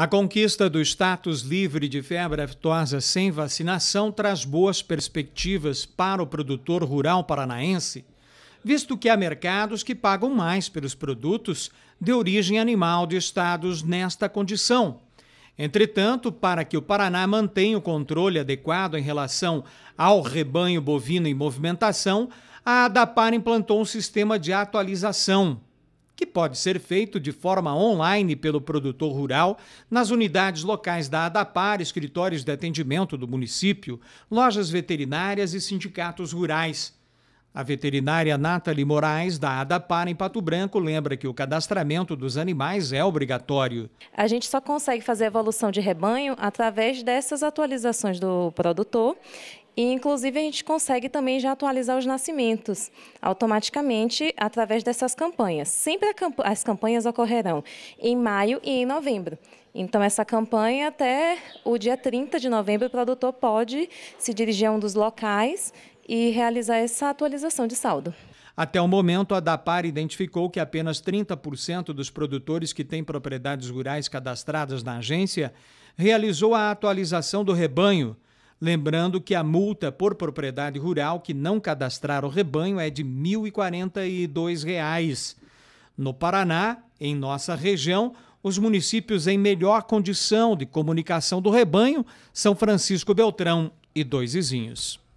A conquista do status livre de febre aftosa sem vacinação traz boas perspectivas para o produtor rural paranaense, visto que há mercados que pagam mais pelos produtos de origem animal de estados nesta condição. Entretanto, para que o Paraná mantenha o controle adequado em relação ao rebanho bovino em movimentação, a ADAPAR implantou um sistema de atualização que pode ser feito de forma online pelo produtor rural nas unidades locais da ADAPAR, escritórios de atendimento do município, lojas veterinárias e sindicatos rurais. A veterinária Nathalie Moraes, da ADAPAR em Pato Branco, lembra que o cadastramento dos animais é obrigatório. A gente só consegue fazer a evolução de rebanho através dessas atualizações do produtor e, inclusive, a gente consegue também já atualizar os nascimentos automaticamente através dessas campanhas. Sempre camp as campanhas ocorrerão em maio e em novembro. Então, essa campanha até o dia 30 de novembro, o produtor pode se dirigir a um dos locais e realizar essa atualização de saldo. Até o momento, a DAPAR identificou que apenas 30% dos produtores que têm propriedades rurais cadastradas na agência realizou a atualização do rebanho Lembrando que a multa por propriedade rural que não cadastrar o rebanho é de R$ 1.042. Reais. No Paraná, em nossa região, os municípios em melhor condição de comunicação do rebanho são Francisco Beltrão e Dois Vizinhos.